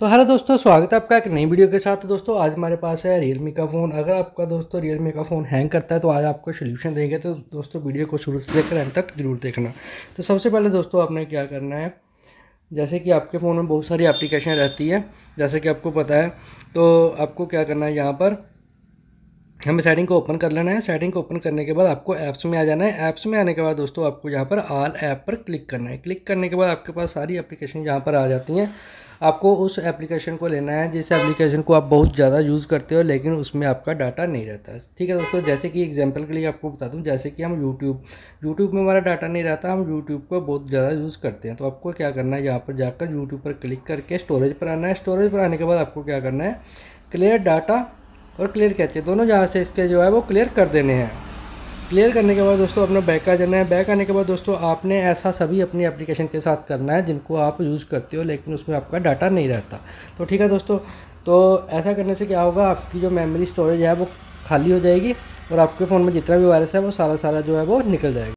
तो हेलो दोस्तों स्वागत है आपका एक नई वीडियो के साथ तो दोस्तों आज हमारे पास है रियल का फ़ोन अगर आपका दोस्तों रियल का फ़ोन हैंग करता है तो आज आपको सोल्यूशन देंगे तो दोस्तों वीडियो को शुरू से देखकर एंड तक जरूर देखना तो सबसे पहले दोस्तों आपने क्या करना है जैसे कि आपके फ़ोन में बहुत सारी एप्लीकेशन रहती है जैसे कि आपको पता है तो आपको क्या करना है यहाँ पर हमें सेटिंग को ओपन कर लेना है सेटिंग को ओपन करने के बाद आपको ऐप्स में आ जाना है ऐप्स में आने के बाद दोस्तों आपको यहाँ पर आल ऐप पर क्लिक करना है क्लिक करने के बाद आपके पास सारी एप्लीकेशन यहाँ पर आ जाती हैं आपको उस एप्लीकेशन को लेना है जिस एप्लीकेशन को आप बहुत ज़्यादा यूज़ करते हो लेकिन उसमें आपका डाटा नहीं रहता ठीक है दोस्तों जैसे कि एग्जाम्पल के लिए आपको बता दूँ जैसे कि हम यूट्यूब यूट्यूब में हमारा डाटा नहीं रहता हम यूट्यूब को बहुत ज़्यादा यूज़ करते हैं तो आपको क्या करना है यहाँ पर जाकर यूट्यूब पर क्लिक करके स्टोरेज पर आना है स्टोरेज पर आने के बाद आपको क्या करना है क्लियर डाटा और क्लियर कैचे दोनों जहाँ से इसके जो है वो क्लियर कर देने हैं क्लियर करने के बाद दोस्तों अपना बैक आ जाना है बैक आने के बाद दोस्तों आपने ऐसा सभी अपनी एप्लीकेशन के साथ करना है जिनको आप यूज़ करते हो लेकिन उसमें आपका डाटा नहीं रहता तो ठीक है दोस्तों तो ऐसा करने से क्या होगा आपकी जो मेमोरी स्टोरेज है वो खाली हो जाएगी और आपके फ़ोन में जितना भी वायरस है वो सारा सारा जो है वो निकल जाएगा